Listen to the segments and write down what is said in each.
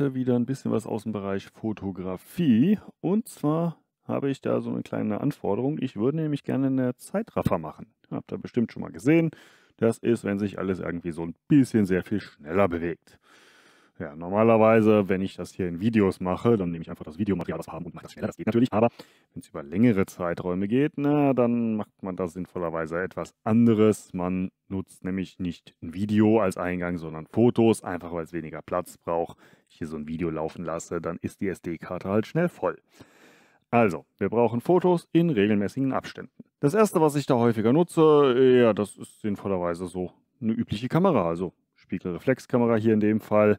heute wieder ein bisschen was aus dem Bereich Fotografie. Und zwar habe ich da so eine kleine Anforderung. Ich würde nämlich gerne eine Zeitraffer machen. Habt ihr bestimmt schon mal gesehen. Das ist, wenn sich alles irgendwie so ein bisschen sehr viel schneller bewegt. Ja, normalerweise, wenn ich das hier in Videos mache, dann nehme ich einfach das Videomaterial, was wir haben und mache das schneller. Das geht natürlich, aber wenn es über längere Zeiträume geht, na, dann macht man da sinnvollerweise etwas anderes. Man nutzt nämlich nicht ein Video als Eingang, sondern Fotos, einfach weil es weniger Platz braucht. Wenn Ich hier so ein Video laufen lasse, dann ist die SD-Karte halt schnell voll. Also, wir brauchen Fotos in regelmäßigen Abständen. Das erste, was ich da häufiger nutze, ja, das ist sinnvollerweise so eine übliche Kamera, also Spiegelreflexkamera hier in dem Fall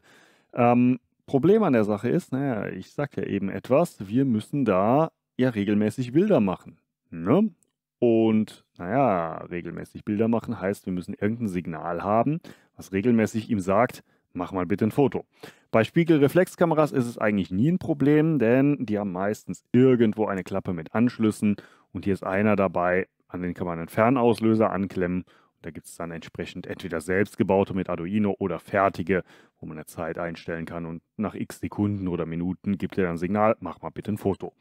ähm, Problem an der Sache ist, naja, ich sag ja eben etwas, wir müssen da ja regelmäßig Bilder machen. Ne? Und naja, regelmäßig Bilder machen heißt, wir müssen irgendein Signal haben, was regelmäßig ihm sagt, mach mal bitte ein Foto. Bei Spiegelreflexkameras ist es eigentlich nie ein Problem, denn die haben meistens irgendwo eine Klappe mit Anschlüssen und hier ist einer dabei, an den kann man einen Fernauslöser anklemmen da gibt es dann entsprechend entweder selbstgebaute mit Arduino oder fertige, wo man eine Zeit einstellen kann. Und nach x Sekunden oder Minuten gibt er dann ein Signal, mach mal bitte ein Foto.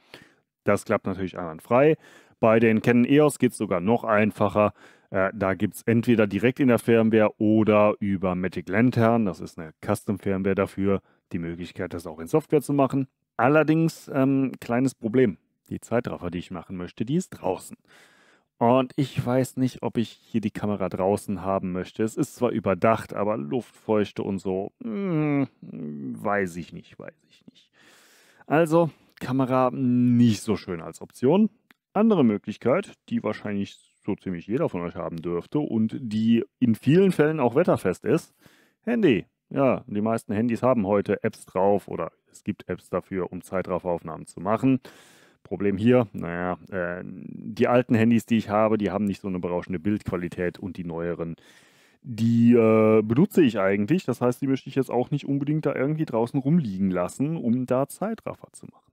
Das klappt natürlich einwandfrei. Bei den Canon EOS geht es sogar noch einfacher. Äh, da gibt es entweder direkt in der Firmware oder über Magic Lantern, das ist eine Custom-Firmware dafür, die Möglichkeit, das auch in Software zu machen. Allerdings, ähm, kleines Problem. Die Zeitraffer, die ich machen möchte, die ist draußen. Und ich weiß nicht, ob ich hier die Kamera draußen haben möchte. Es ist zwar überdacht, aber Luftfeuchte und so, mm, weiß ich nicht, weiß ich nicht. Also, Kamera nicht so schön als Option. Andere Möglichkeit, die wahrscheinlich so ziemlich jeder von euch haben dürfte und die in vielen Fällen auch wetterfest ist, Handy. Ja, die meisten Handys haben heute Apps drauf oder es gibt Apps dafür, um Zeitrafferaufnahmen zu machen. Problem hier, naja, äh, die alten Handys, die ich habe, die haben nicht so eine berauschende Bildqualität und die neueren, die äh, benutze ich eigentlich. Das heißt, die möchte ich jetzt auch nicht unbedingt da irgendwie draußen rumliegen lassen, um da Zeitraffer zu machen.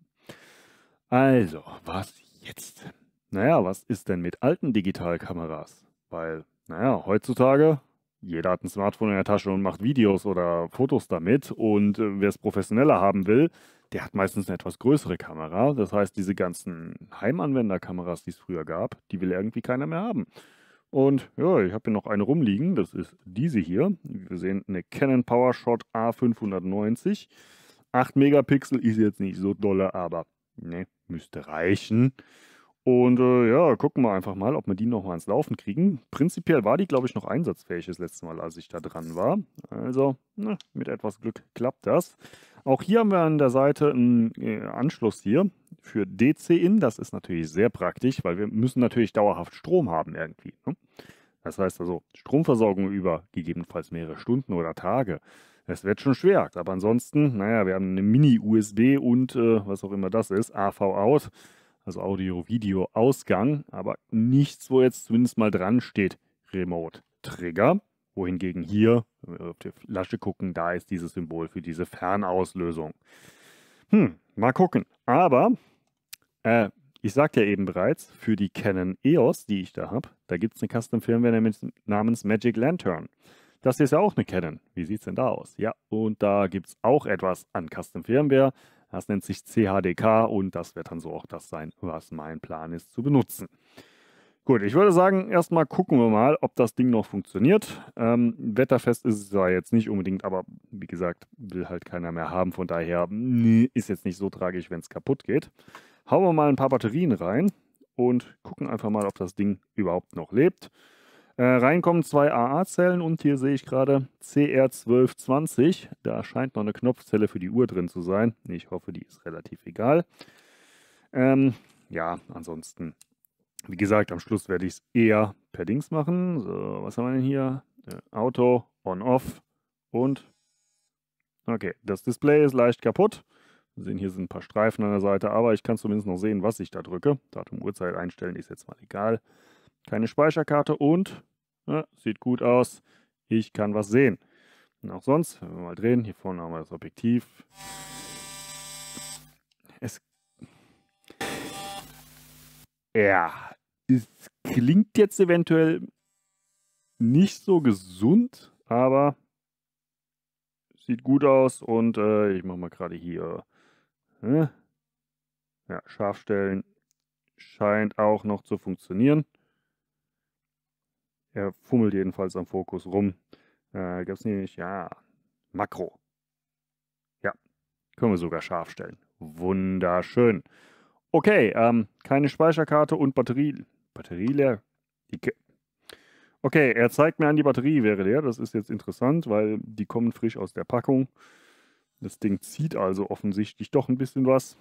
Also, was jetzt? Naja, was ist denn mit alten Digitalkameras? Weil, naja, heutzutage jeder hat ein Smartphone in der Tasche und macht Videos oder Fotos damit. Und äh, wer es professioneller haben will, der hat meistens eine etwas größere Kamera. Das heißt, diese ganzen Heimanwenderkameras, die es früher gab, die will irgendwie keiner mehr haben. Und ja, ich habe hier noch eine rumliegen. Das ist diese hier. Wir sehen eine Canon PowerShot A590. 8 Megapixel ist jetzt nicht so dolle, aber ne, müsste reichen. Und äh, ja, gucken wir einfach mal, ob wir die nochmal ins Laufen kriegen. Prinzipiell war die, glaube ich, noch einsatzfähig das letzte Mal, als ich da dran war. Also na, ne, mit etwas Glück klappt das. Auch hier haben wir an der Seite einen äh, Anschluss hier für DC-In. Das ist natürlich sehr praktisch, weil wir müssen natürlich dauerhaft Strom haben irgendwie. Ne? Das heißt also Stromversorgung über gegebenenfalls mehrere Stunden oder Tage. Es wird schon schwer. Aber ansonsten, naja, wir haben eine Mini-USB und äh, was auch immer das ist, AV-Out also Audio-Video-Ausgang, aber nichts, wo jetzt zumindest mal dran steht, Remote Trigger. Wohingegen hier, wenn wir auf die Flasche gucken, da ist dieses Symbol für diese Fernauslösung. Hm, mal gucken. Aber äh, ich sagte ja eben bereits, für die Canon EOS, die ich da habe, da gibt es eine Custom Firmware namens Magic Lantern. Das hier ist ja auch eine Canon. Wie sieht es denn da aus? Ja, und da gibt es auch etwas an Custom Firmware. Das nennt sich CHDK und das wird dann so auch das sein, was mein Plan ist zu benutzen. Gut, ich würde sagen, erstmal gucken wir mal, ob das Ding noch funktioniert. Ähm, wetterfest ist es ja jetzt nicht unbedingt, aber wie gesagt, will halt keiner mehr haben. Von daher nee, ist jetzt nicht so tragisch, wenn es kaputt geht. Hauen wir mal ein paar Batterien rein und gucken einfach mal, ob das Ding überhaupt noch lebt. Äh, reinkommen zwei AA-Zellen und hier sehe ich gerade CR1220. Da scheint noch eine Knopfzelle für die Uhr drin zu sein. Ich hoffe, die ist relativ egal. Ähm, ja, ansonsten, wie gesagt, am Schluss werde ich es eher per Dings machen. So, was haben wir denn hier? Äh, Auto, On-Off und... Okay, das Display ist leicht kaputt. Wir sehen, hier sind ein paar Streifen an der Seite, aber ich kann zumindest noch sehen, was ich da drücke. Datum, Uhrzeit einstellen ist jetzt mal egal keine Speicherkarte und ja, ne, sieht gut aus, ich kann was sehen. Und auch sonst, wenn wir mal drehen, hier vorne haben wir das Objektiv. Es ja, es klingt jetzt eventuell nicht so gesund, aber sieht gut aus und äh, ich mache mal gerade hier äh, ja, Scharfstellen scheint auch noch zu funktionieren. Er fummelt jedenfalls am Fokus rum. Äh, es nicht? Ja. Makro. Ja. Können wir sogar scharf stellen. Wunderschön. Okay, ähm, keine Speicherkarte und Batterie. Batterie leer. Okay, er zeigt mir an, die Batterie wäre leer. Das ist jetzt interessant, weil die kommen frisch aus der Packung. Das Ding zieht also offensichtlich doch ein bisschen was.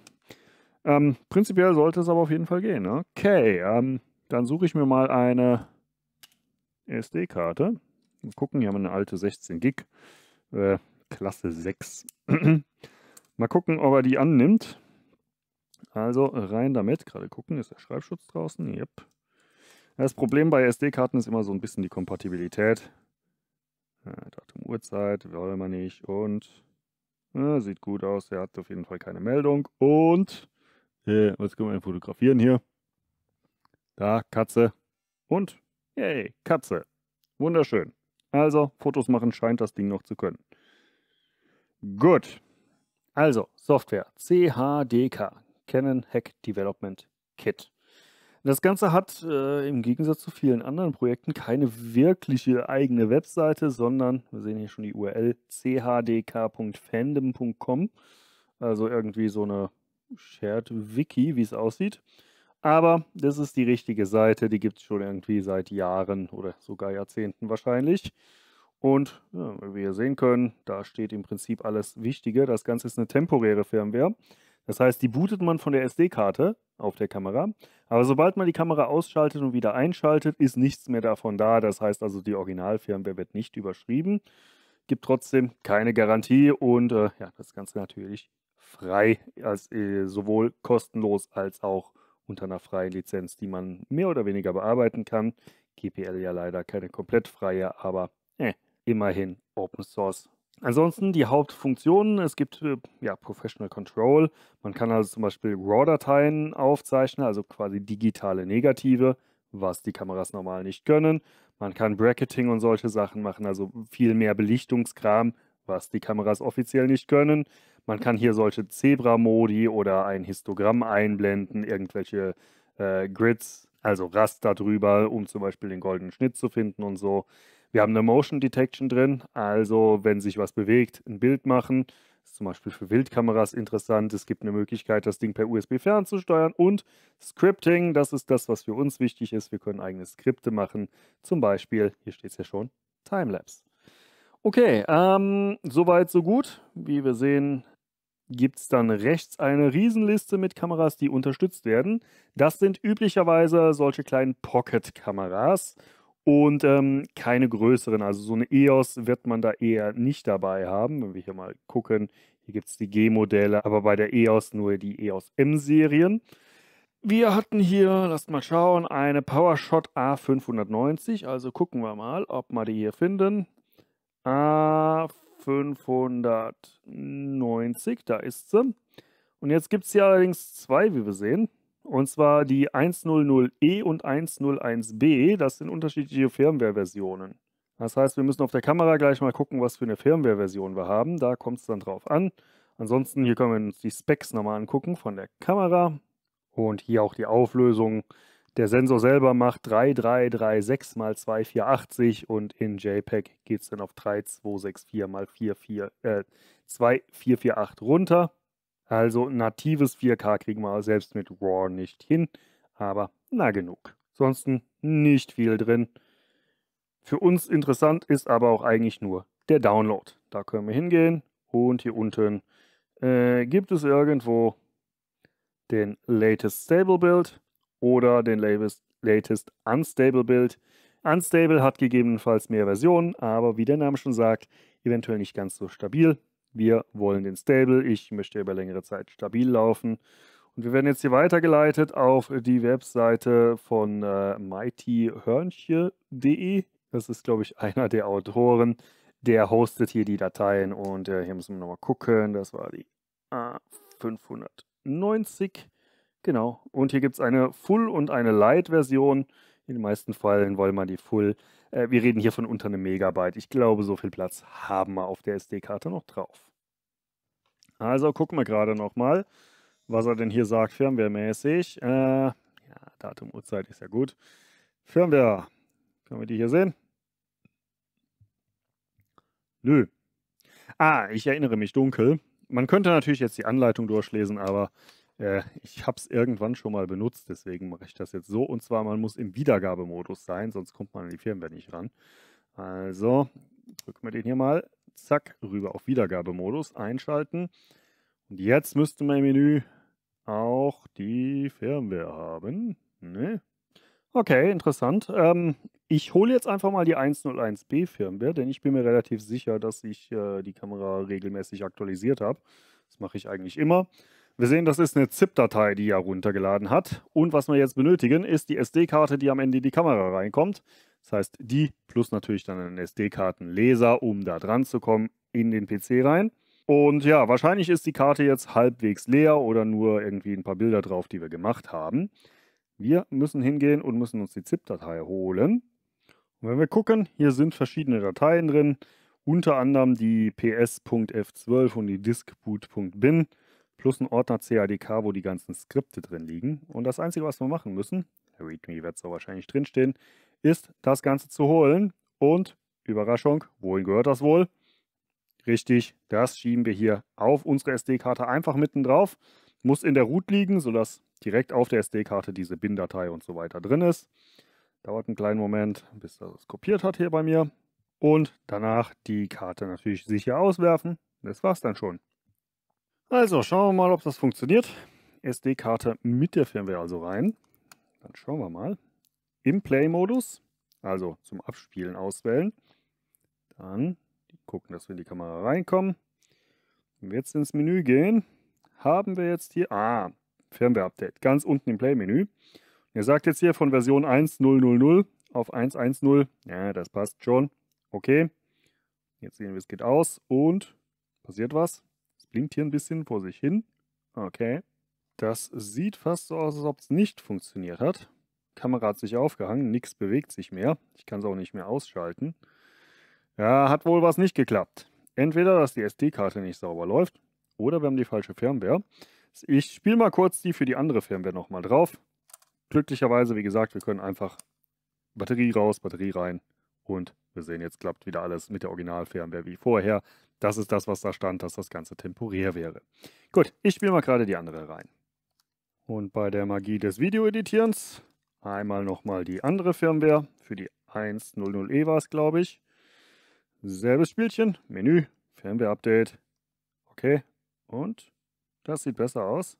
Ähm, prinzipiell sollte es aber auf jeden Fall gehen. Ne? Okay, ähm, dann suche ich mir mal eine SD-Karte. Mal gucken, hier haben wir eine alte 16 Gig, äh, Klasse 6. Mal gucken, ob er die annimmt. Also rein damit. Gerade gucken, ist der Schreibschutz draußen? Yep. Das Problem bei SD-Karten ist immer so ein bisschen die Kompatibilität. Ja, Datum, Uhrzeit, wollen wir nicht und ja, sieht gut aus. Er hat auf jeden Fall keine Meldung und äh, was können wir denn fotografieren hier? Da, Katze und Yay, Katze. Wunderschön. Also, Fotos machen scheint das Ding noch zu können. Gut. Also, Software CHDK, Canon Hack Development Kit. Das Ganze hat äh, im Gegensatz zu vielen anderen Projekten keine wirkliche eigene Webseite, sondern, wir sehen hier schon die URL, chdk.fandom.com, also irgendwie so eine Shared Wiki, wie es aussieht. Aber das ist die richtige Seite, die gibt es schon irgendwie seit Jahren oder sogar Jahrzehnten wahrscheinlich. Und ja, wie wir sehen können, da steht im Prinzip alles Wichtige. Das Ganze ist eine temporäre Firmware. Das heißt, die bootet man von der SD-Karte auf der Kamera. Aber sobald man die Kamera ausschaltet und wieder einschaltet, ist nichts mehr davon da. Das heißt also, die Original-Firmware wird nicht überschrieben, gibt trotzdem keine Garantie und äh, ja, das Ganze natürlich frei, als, äh, sowohl kostenlos als auch unter einer freien Lizenz, die man mehr oder weniger bearbeiten kann. GPL ja leider keine komplett freie, aber eh, immerhin Open Source. Ansonsten die Hauptfunktionen. Es gibt äh, ja, Professional Control. Man kann also zum Beispiel RAW-Dateien aufzeichnen, also quasi digitale Negative, was die Kameras normal nicht können. Man kann Bracketing und solche Sachen machen, also viel mehr Belichtungskram, was die Kameras offiziell nicht können. Man kann hier solche Zebra-Modi oder ein Histogramm einblenden, irgendwelche äh, Grids, also Raster drüber, um zum Beispiel den goldenen Schnitt zu finden und so. Wir haben eine Motion Detection drin, also wenn sich was bewegt, ein Bild machen. Das ist zum Beispiel für Wildkameras interessant. Es gibt eine Möglichkeit, das Ding per USB fernzusteuern. Und Scripting, das ist das, was für uns wichtig ist. Wir können eigene Skripte machen. Zum Beispiel, hier steht es ja schon, Timelapse. Okay, ähm, soweit, so gut. Wie wir sehen, gibt es dann rechts eine Riesenliste mit Kameras, die unterstützt werden. Das sind üblicherweise solche kleinen Pocket-Kameras und ähm, keine größeren. Also so eine EOS wird man da eher nicht dabei haben. Wenn wir hier mal gucken, hier gibt es die G-Modelle, aber bei der EOS nur die EOS M-Serien. Wir hatten hier, lasst mal schauen, eine PowerShot A590. Also gucken wir mal, ob wir die hier finden. A590. 590, da ist sie. Und jetzt gibt es hier allerdings zwei, wie wir sehen. Und zwar die 100E und 101B. Das sind unterschiedliche Firmware-Versionen. Das heißt, wir müssen auf der Kamera gleich mal gucken, was für eine Firmware-Version wir haben. Da kommt es dann drauf an. Ansonsten hier können wir uns die Specs nochmal angucken von der Kamera. Und hier auch die Auflösung. Der Sensor selber macht 3336 mal 2480 und in JPEG geht es dann auf 3264 mal 44, äh, 2448 runter. Also natives 4K kriegen wir selbst mit RAW nicht hin, aber na genug. Ansonsten nicht viel drin. Für uns interessant ist aber auch eigentlich nur der Download. Da können wir hingehen und hier unten äh, gibt es irgendwo den Latest Stable Build oder den latest, latest Unstable Build. Unstable hat gegebenenfalls mehr Versionen, aber wie der Name schon sagt, eventuell nicht ganz so stabil. Wir wollen den Stable, ich möchte über längere Zeit stabil laufen. Und wir werden jetzt hier weitergeleitet auf die Webseite von äh, mightyhörnche.de. Das ist, glaube ich, einer der Autoren. Der hostet hier die Dateien und äh, hier müssen wir nochmal gucken. Das war die A590. Genau. Und hier gibt es eine Full- und eine Light-Version. In den meisten Fällen wollen wir die Full. Äh, wir reden hier von unter einem Megabyte. Ich glaube, so viel Platz haben wir auf der SD-Karte noch drauf. Also gucken wir gerade nochmal, was er denn hier sagt, firmwaremäßig. Äh, ja, Datum, Uhrzeit ist ja gut. Firmware. Können wir die hier sehen? Nö. Ah, ich erinnere mich dunkel. Man könnte natürlich jetzt die Anleitung durchlesen, aber äh, ich habe es irgendwann schon mal benutzt, deswegen mache ich das jetzt so. Und zwar, man muss im Wiedergabemodus sein, sonst kommt man an die Firmware nicht ran. Also drücken wir den hier mal, zack, rüber auf Wiedergabemodus, einschalten. Und jetzt müsste mein Menü auch die Firmware haben. Ne? Okay, interessant. Ähm, ich hole jetzt einfach mal die 101b Firmware, denn ich bin mir relativ sicher, dass ich äh, die Kamera regelmäßig aktualisiert habe. Das mache ich eigentlich immer. Wir sehen, das ist eine ZIP-Datei, die er runtergeladen hat. Und was wir jetzt benötigen, ist die SD-Karte, die am Ende in die Kamera reinkommt. Das heißt, die plus natürlich dann einen SD-Kartenleser, um da dran zu kommen, in den PC rein. Und ja, wahrscheinlich ist die Karte jetzt halbwegs leer oder nur irgendwie ein paar Bilder drauf, die wir gemacht haben. Wir müssen hingehen und müssen uns die ZIP-Datei holen. Und wenn wir gucken, hier sind verschiedene Dateien drin, unter anderem die ps.f12 und die diskboot.bin plus ein Ordner CADK, wo die ganzen Skripte drin liegen. Und das Einzige, was wir machen müssen, README wird so wahrscheinlich drinstehen, ist das Ganze zu holen. Und, Überraschung, wohin gehört das wohl? Richtig, das schieben wir hier auf unsere SD-Karte einfach mitten drauf. Muss in der Root liegen, sodass direkt auf der SD-Karte diese BIN-Datei und so weiter drin ist. Dauert einen kleinen Moment, bis das kopiert hat hier bei mir. Und danach die Karte natürlich sicher auswerfen. Das war's dann schon. Also schauen wir mal, ob das funktioniert. SD-Karte mit der Firmware also rein. Dann schauen wir mal. Im Play-Modus, also zum Abspielen auswählen. Dann gucken, dass wir in die Kamera reinkommen. Wenn wir jetzt ins Menü gehen, haben wir jetzt hier, ah, Firmware-Update, ganz unten im Play-Menü. Er sagt jetzt hier von Version 1.0.0.0 auf 1.1.0. Ja, das passt schon. Okay. Jetzt sehen wir, es geht aus und passiert was blinkt hier ein bisschen vor sich hin. Okay. Das sieht fast so aus, als ob es nicht funktioniert hat. Kamera hat sich aufgehangen, nichts bewegt sich mehr. Ich kann es auch nicht mehr ausschalten. Ja, hat wohl was nicht geklappt. Entweder, dass die SD-Karte nicht sauber läuft oder wir haben die falsche Firmware. Ich spiele mal kurz die für die andere Firmware nochmal drauf. Glücklicherweise, wie gesagt, wir können einfach Batterie raus, Batterie rein und wir sehen, jetzt klappt wieder alles mit der Original-Firmware wie vorher. Das ist das, was da stand, dass das Ganze temporär wäre. Gut, ich spiele mal gerade die andere rein. Und bei der Magie des Videoeditierens einmal nochmal die andere Firmware. Für die 1.00e war es, glaube ich. Selbes Spielchen, Menü, Firmware-Update. Okay, und das sieht besser aus.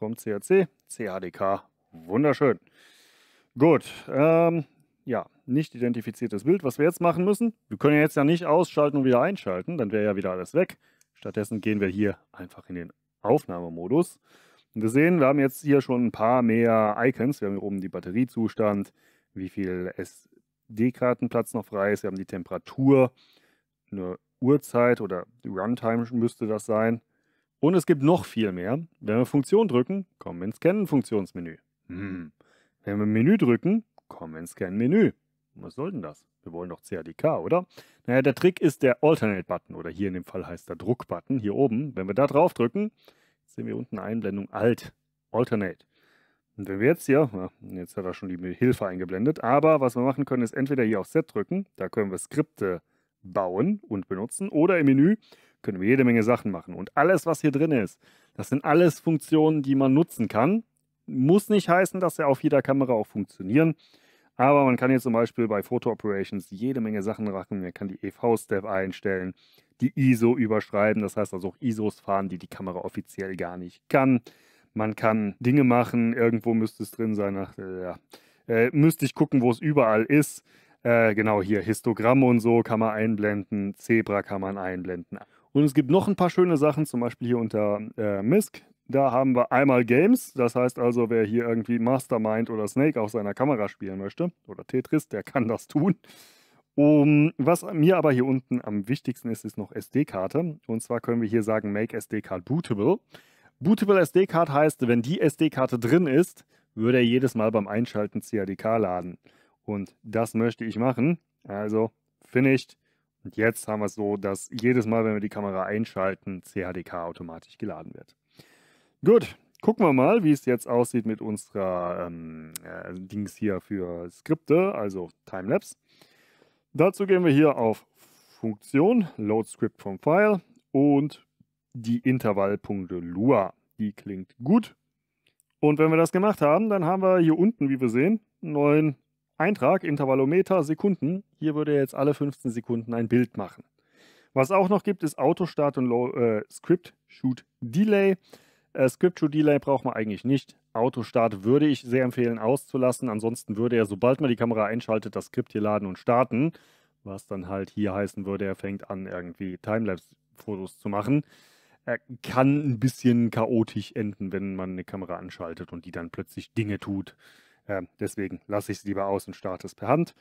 ROM CAC, CADK, wunderschön. Gut, ähm, ja, nicht identifiziertes Bild. Was wir jetzt machen müssen, wir können ja jetzt ja nicht ausschalten und wieder einschalten, dann wäre ja wieder alles weg. Stattdessen gehen wir hier einfach in den Aufnahmemodus. Und wir sehen, wir haben jetzt hier schon ein paar mehr Icons. Wir haben hier oben die Batteriezustand, wie viel SD-Kartenplatz noch frei ist. Wir haben die Temperatur, eine Uhrzeit oder Runtime müsste das sein. Und es gibt noch viel mehr. Wenn wir Funktion drücken, kommen wir ins Scannen-Funktionsmenü. Hm. Wenn wir Menü drücken, kommen wir ins Scannen-Menü. Was soll denn das? Wir wollen doch CADK, oder? Naja, der Trick ist der Alternate-Button oder hier in dem Fall heißt der Druck-Button hier oben. Wenn wir da drauf drücken, sehen wir unten Einblendung Alt, Alternate. Und wenn wir jetzt hier, jetzt hat er schon die Hilfe eingeblendet, aber was wir machen können, ist entweder hier auf Set drücken, da können wir Skripte bauen und benutzen oder im Menü können wir jede Menge Sachen machen. Und alles, was hier drin ist, das sind alles Funktionen, die man nutzen kann. Muss nicht heißen, dass sie auf jeder Kamera auch funktionieren. Aber man kann hier zum Beispiel bei Photo Operations jede Menge Sachen racken. Man kann die EV-Step einstellen, die ISO überschreiben, das heißt also auch ISOs fahren, die die Kamera offiziell gar nicht kann. Man kann Dinge machen, irgendwo müsste es drin sein. Ach, äh, ja. äh, müsste ich gucken, wo es überall ist. Äh, genau hier, Histogramm und so kann man einblenden, Zebra kann man einblenden. Und es gibt noch ein paar schöne Sachen, zum Beispiel hier unter äh, MISC da haben wir einmal Games, das heißt also, wer hier irgendwie Mastermind oder Snake auf seiner Kamera spielen möchte oder Tetris, der kann das tun. Um, was mir aber hier unten am wichtigsten ist, ist noch SD-Karte. Und zwar können wir hier sagen, make SD-Card bootable. Bootable SD-Card heißt, wenn die SD-Karte drin ist, würde er jedes Mal beim Einschalten CADK laden. Und das möchte ich machen. Also finished. Und jetzt haben wir es so, dass jedes Mal, wenn wir die Kamera einschalten, CHDK automatisch geladen wird. Gut, gucken wir mal, wie es jetzt aussieht mit unserer ähm, äh, Dings hier für Skripte, also Timelapse. Dazu gehen wir hier auf Funktion, Load Script from File und die Intervallpunkte Lua. Die klingt gut. Und wenn wir das gemacht haben, dann haben wir hier unten, wie wir sehen, einen neuen Eintrag, Intervallometer, Sekunden. Hier würde er jetzt alle 15 Sekunden ein Bild machen. Was auch noch gibt, ist Autostart und Low, äh, Script Shoot Delay. Äh, script Delay braucht man eigentlich nicht. Autostart würde ich sehr empfehlen auszulassen. Ansonsten würde er, sobald man die Kamera einschaltet, das Skript hier laden und starten. Was dann halt hier heißen würde, er fängt an, irgendwie Timelapse-Fotos zu machen. Er kann ein bisschen chaotisch enden, wenn man eine Kamera anschaltet und die dann plötzlich Dinge tut. Äh, deswegen lasse ich es lieber aus und starte es per Hand.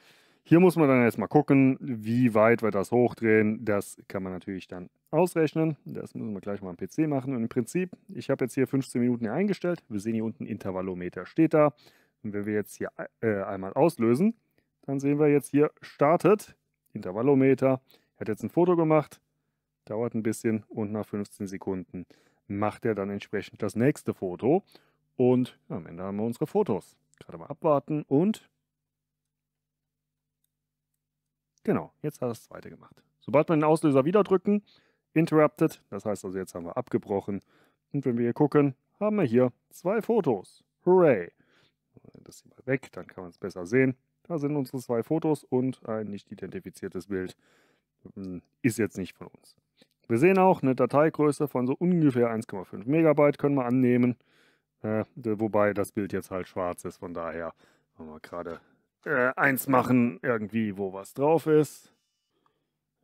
Hier muss man dann erstmal gucken, wie weit wir das hochdrehen. Das kann man natürlich dann ausrechnen. Das müssen wir gleich mal am PC machen. Und im Prinzip, ich habe jetzt hier 15 Minuten eingestellt. Wir sehen hier unten Intervallometer steht da. Und wenn wir jetzt hier äh, einmal auslösen, dann sehen wir jetzt hier startet Intervallometer. Er hat jetzt ein Foto gemacht, dauert ein bisschen und nach 15 Sekunden macht er dann entsprechend das nächste Foto. Und am Ende haben wir unsere Fotos. Gerade mal abwarten und Genau, jetzt hat er das zweite gemacht. Sobald wir den Auslöser wieder drücken, interrupted, das heißt also jetzt haben wir abgebrochen. Und wenn wir hier gucken, haben wir hier zwei Fotos. Hooray! Das hier mal weg, dann kann man es besser sehen. Da sind unsere zwei Fotos und ein nicht identifiziertes Bild. Hm, ist jetzt nicht von uns. Wir sehen auch eine Dateigröße von so ungefähr 1,5 Megabyte können wir annehmen. Äh, wobei das Bild jetzt halt schwarz ist, von daher haben wir gerade äh, eins machen, irgendwie, wo was drauf ist.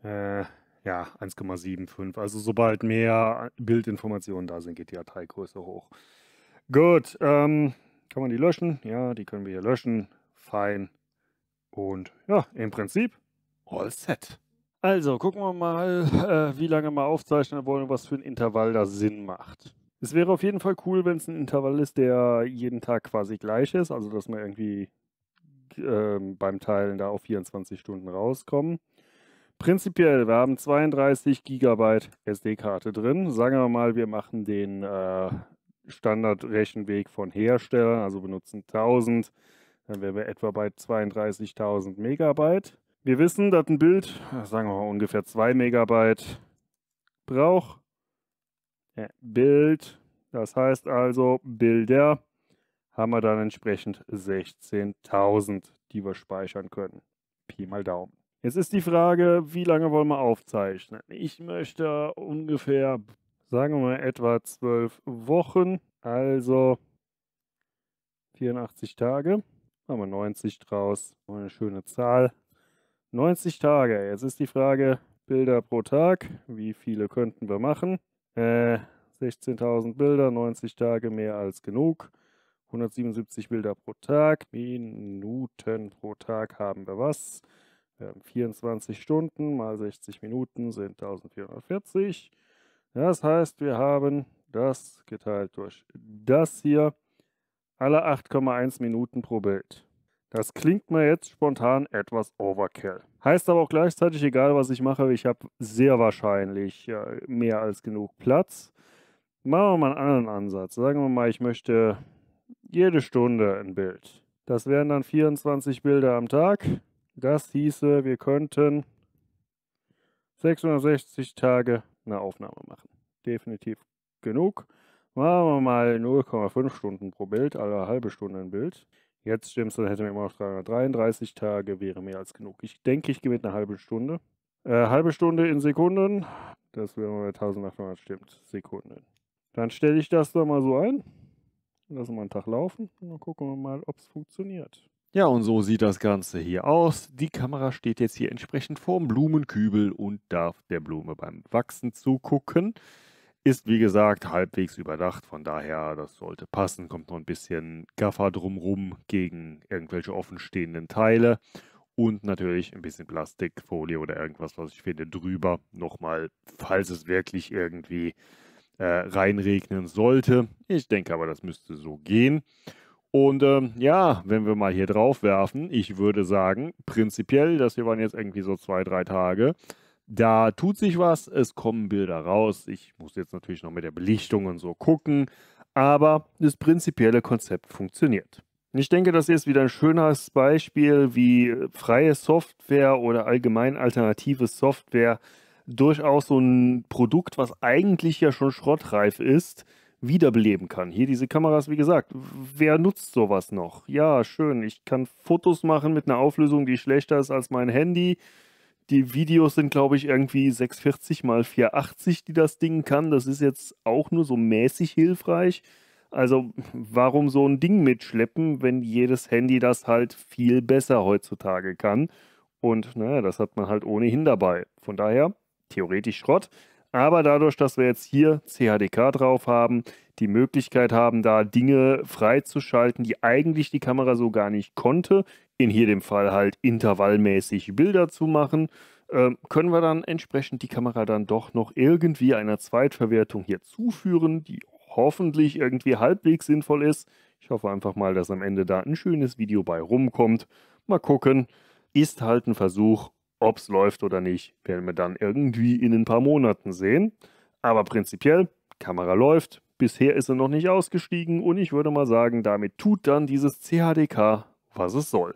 Äh, ja, 1,75. Also sobald mehr Bildinformationen da sind, geht die Dateigröße hoch. Gut, ähm, kann man die löschen? Ja, die können wir hier löschen. Fein. Und ja, im Prinzip all set. Also gucken wir mal, äh, wie lange wir aufzeichnen wollen und was für ein Intervall da Sinn macht. Es wäre auf jeden Fall cool, wenn es ein Intervall ist, der jeden Tag quasi gleich ist. Also, dass man irgendwie ähm, beim Teilen da auf 24 Stunden rauskommen. Prinzipiell, wir haben 32 GB SD-Karte drin. Sagen wir mal, wir machen den äh, Standardrechenweg von Herstellern, also benutzen 1000, dann wären wir etwa bei 32.000 Megabyte. Wir wissen, dass ein Bild, sagen wir mal, ungefähr 2 Megabyte braucht. Ja, Bild, das heißt also Bilder haben wir dann entsprechend 16.000, die wir speichern können. Pi mal Daumen. Jetzt ist die Frage, wie lange wollen wir aufzeichnen? Ich möchte ungefähr, sagen wir mal, etwa zwölf Wochen, also 84 Tage. Machen wir 90 draus, eine schöne Zahl. 90 Tage. Jetzt ist die Frage, Bilder pro Tag, wie viele könnten wir machen? Äh, 16.000 Bilder, 90 Tage mehr als genug. 177 Bilder pro Tag, Minuten pro Tag haben wir was. Wir haben 24 Stunden mal 60 Minuten sind 1440. Das heißt, wir haben das geteilt durch das hier alle 8,1 Minuten pro Bild. Das klingt mir jetzt spontan etwas Overkill. Heißt aber auch gleichzeitig, egal was ich mache, ich habe sehr wahrscheinlich mehr als genug Platz. Machen wir mal einen anderen Ansatz. Sagen wir mal, ich möchte jede Stunde ein Bild. Das wären dann 24 Bilder am Tag. Das hieße, wir könnten 660 Tage eine Aufnahme machen. Definitiv genug. Machen wir mal 0,5 Stunden pro Bild, alle halbe Stunde ein Bild. Jetzt stimmt es, dann hätten wir immer noch 333 Tage, wäre mehr als genug. Ich denke, ich gehe mit einer halben Stunde. Äh, halbe Stunde in Sekunden, das wäre mal bei 1800 stimmt, Sekunden. Dann stelle ich das doch mal so ein. Lassen wir einen Tag laufen und dann gucken wir mal, ob es funktioniert. Ja, und so sieht das Ganze hier aus. Die Kamera steht jetzt hier entsprechend vorm Blumenkübel und darf der Blume beim Wachsen zugucken. Ist wie gesagt halbwegs überdacht, von daher, das sollte passen. Kommt noch ein bisschen Gaffer drumrum gegen irgendwelche offenstehenden Teile und natürlich ein bisschen Plastikfolie oder irgendwas, was ich finde, drüber. Nochmal, falls es wirklich irgendwie äh, reinregnen sollte. Ich denke aber, das müsste so gehen. Und ähm, ja, wenn wir mal hier drauf werfen, ich würde sagen, prinzipiell, das hier waren jetzt irgendwie so zwei, drei Tage, da tut sich was, es kommen Bilder raus. Ich muss jetzt natürlich noch mit der Belichtung und so gucken, aber das prinzipielle Konzept funktioniert. Ich denke, das ist wieder ein schönes Beispiel, wie freie Software oder allgemein alternative Software durchaus so ein Produkt, was eigentlich ja schon schrottreif ist, wiederbeleben kann. Hier diese Kameras, wie gesagt, wer nutzt sowas noch? Ja, schön, ich kann Fotos machen mit einer Auflösung, die schlechter ist als mein Handy. Die Videos sind, glaube ich, irgendwie 640 mal 480, die das Ding kann. Das ist jetzt auch nur so mäßig hilfreich. Also warum so ein Ding mitschleppen, wenn jedes Handy das halt viel besser heutzutage kann? Und naja, das hat man halt ohnehin dabei. Von daher theoretisch Schrott. Aber dadurch, dass wir jetzt hier CHDK drauf haben, die Möglichkeit haben, da Dinge freizuschalten, die eigentlich die Kamera so gar nicht konnte, in hier dem Fall halt intervallmäßig Bilder zu machen, ähm, können wir dann entsprechend die Kamera dann doch noch irgendwie einer Zweitverwertung hier zuführen, die hoffentlich irgendwie halbwegs sinnvoll ist. Ich hoffe einfach mal, dass am Ende da ein schönes Video bei rumkommt. Mal gucken. Ist halt ein Versuch ob es läuft oder nicht, werden wir dann irgendwie in ein paar Monaten sehen. Aber prinzipiell, Kamera läuft. Bisher ist sie noch nicht ausgestiegen und ich würde mal sagen, damit tut dann dieses CHDK, was es soll.